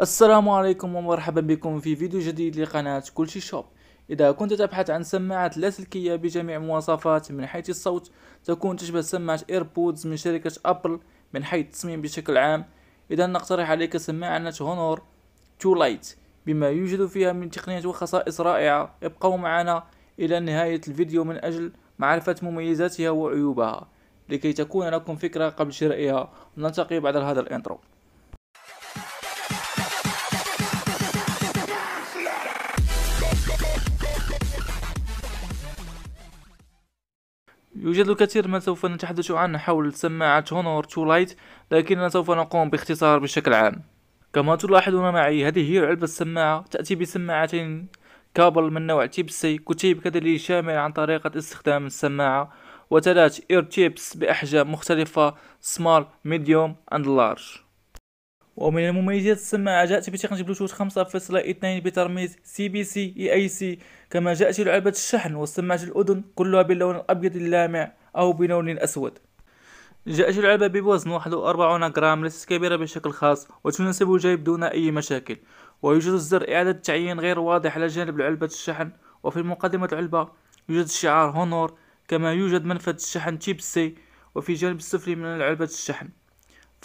السلام عليكم ومرحبا بكم في فيديو جديد لقناة كلشي شوب إذا كنت تبحث عن سماعات لاسلكية بجميع مواصفات من حيث الصوت تكون تشبه سماعة ايربودز من شركة أبل من حيث التصميم بشكل عام إذا نقترح عليك سماعة هونور تو لايت بما يوجد فيها من تقنيات وخصائص رائعة ابقوا معنا إلى نهاية الفيديو من أجل معرفة مميزاتها وعيوبها لكي تكون لكم فكرة قبل شرائها نلتقي بعد هذا الانترو يوجد الكثير ما سوف نتحدث عنه حول سماعة هونور تو لايت لكننا سوف نقوم باختصار بشكل عام كما تلاحظون معي هذه هي علبة السماعة تأتي بسماعتين كابل من نوع تيب سي كتيب كدليل شامل عن طريقة استخدام السماعة وثلاث اير تيبس بأحجام مختلفة سمال ميديوم اند لارج ومن المميزات السماعة جاءت بتقنية بلوتوث 5.2 بترميز سي بي سي اي اي سي كما جاءت لعلبة الشحن والسماعة الأذن كلها باللون الأبيض اللامع أو بلون أسود جاءت العلبة بوزن 41 غرام ليست كبيرة بشكل خاص وتناسب الجيب دون أي مشاكل ويوجد زر إعادة التعيين غير واضح على جانب علبة الشحن وفي مقدمة العلبة يوجد شعار هونور كما يوجد منفذ الشحن تيب سي وفي جانب السفلي من علبة الشحن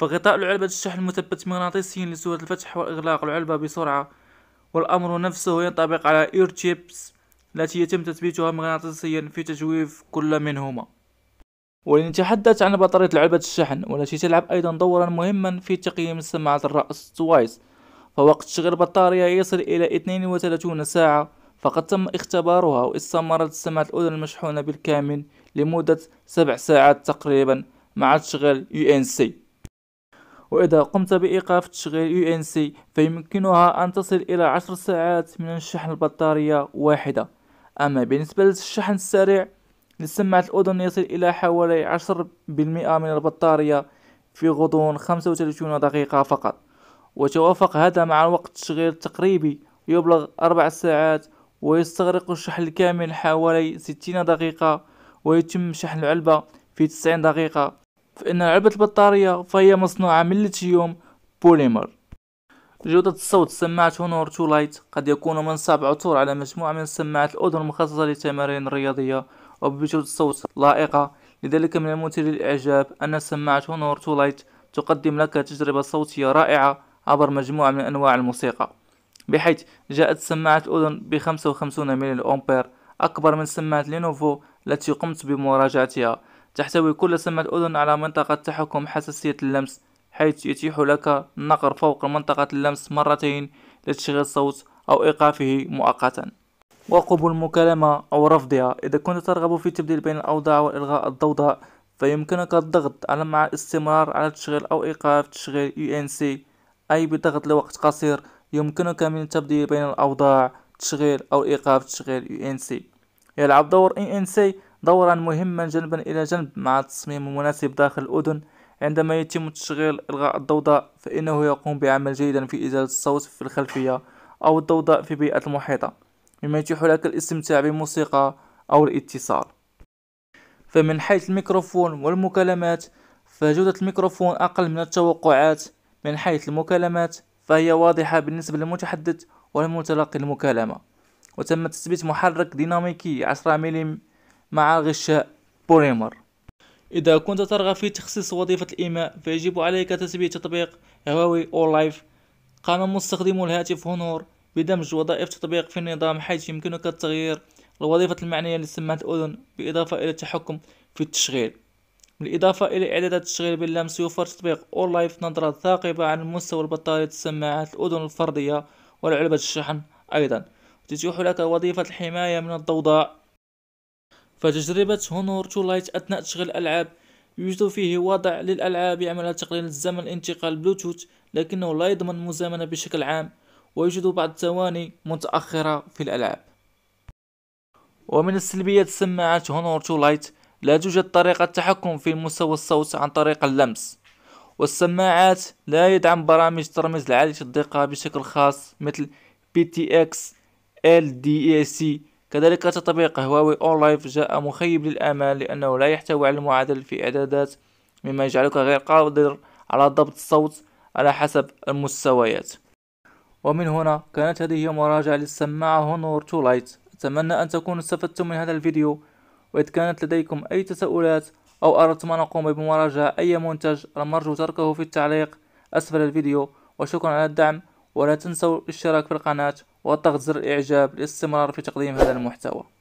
فغطاء العلبة الشحن مثبت مغناطيسيا لسهولة الفتح وإغلاق العلبة بسرعة والأمر نفسه ينطبق على إير تشيبس التي يتم تثبيتها مغناطيسيا في تجويف كل منهما ولنتحدث عن بطارية العلبة الشحن والتي تلعب أيضا دورا مهما في تقييم سماعة الرأس توايس فوقت شغل البطارية يصل إلى 32 ساعة فقد تم اختبارها واستمرت سماعة الأذن المشحونة بالكامل لمدة 7 ساعات تقريبا مع تشغيل UNC وإذا قمت بإيقاف تشغيل UNC فيمكنها أن تصل إلى عشر ساعات من شحن البطارية واحدة أما بالنسبة للشحن السريع لسماعة الأذن يصل إلى حوالي عشر بالمئة من البطارية في غضون خمسة وثلاثون دقيقة فقط وتوافق هذا مع وقت التشغيل التقريبي يبلغ أربع ساعات ويستغرق الشحن الكامل حوالي ستين دقيقة ويتم شحن العلبة في تسعين دقيقة فإن علبة البطارية فهي مصنوعة من ليتيوم بوليمر جودة الصوت سماعة هونور تو لايت قد يكون من صعب العثور على مجموعة من السماعات الأذن المخصصة للتمارين الرياضية وبجودة صوت لائقة لذلك من المثير للإعجاب أن سماعة هونور تو لايت تقدم لك تجربة صوتية رائعة عبر مجموعة من أنواع الموسيقى بحيث جاءت سماعة الأذن ب 55 ملي أمبير أكبر من سماعة لينوفو التي قمت بمراجعتها تحتوي كل سمة أذن على منطقة تحكم حساسية اللمس حيث يتيح لك النقر فوق منطقة اللمس مرتين لتشغيل الصوت أو إيقافه مؤقتا وقبول المكالمة أو رفضها إذا كنت ترغب في تبديل بين الأوضاع وإلغاء الضوضاء فيمكنك الضغط على مع الاستمرار على تشغيل أو إيقاف تشغيل UNC أي بضغط لوقت قصير يمكنك من تبديل بين الأوضاع تشغيل أو إيقاف تشغيل UNC يلعب دور UNC دورا مهما جنبا إلى جنب مع تصميم مناسب داخل الأذن عندما يتم تشغيل إلغاء الضوضاء فإنه يقوم بعمل جيدا في إزالة الصوت في الخلفية أو الضوضاء في بيئه المحيطة مما يتيح لك الاستمتاع بالموسيقى أو الاتصال فمن حيث الميكروفون والمكالمات فجودة الميكروفون أقل من التوقعات من حيث المكالمات فهي واضحة بالنسبة للمتحدث والمتلقي المكالمة وتم تثبيت محرك ديناميكي 10 ملم مع غشاء بوليمر إذا كنت ترغب في تخصيص وظيفة الإيماء فيجب عليك تثبيت تطبيق هواوي أو لايف قام مستخدمو الهاتف هونور بدمج وظائف تطبيق في النظام حيث يمكنك التغيير الوظيفة المعنية لسماعة الأذن بالإضافة إلى التحكم في التشغيل بالإضافة إلى إعداد التشغيل باللمس يوفر تطبيق أور لايف نظرة ثاقبة عن مستوى البطارية السماعات الأذن الفردية والعلبة الشحن أيضا وتتيح لك وظيفة الحماية من الضوضاء فتجربة هونور تو لايت أثناء تشغيل الألعاب يوجد فيه وضع للألعاب يعمل على تقليل الزمن انتقال بلوتوث لكنه لا يضمن مزامنة بشكل عام ويوجد بعض الثواني متأخرة في الألعاب ومن السلبيات سماعات هونور تو لايت لا توجد طريقة تحكم في مستوى الصوت عن طريق اللمس والسماعات لا يدعم برامج ترمز لعالية الدقة بشكل خاص مثل PTX LDAC كذلك تطبيق هواوي اون لايف جاء مخيب للآمال لأنه لا يحتوي على المعادل في إعدادات مما يجعلك غير قادر على ضبط الصوت على حسب المستويات ومن هنا كانت هذه هي مراجعة للسماعة هونور تو لايت أتمنى أن تكونوا استفدتم من هذا الفيديو وإذا كانت لديكم أي تساؤلات أو أردتم أن أقوم بمراجعة أي منتج المرجو تركه في التعليق أسفل الفيديو وشكرا على الدعم ولا تنسوا الاشتراك في القناة وضغط زر الإعجاب للاستمرار في تقديم هذا المحتوى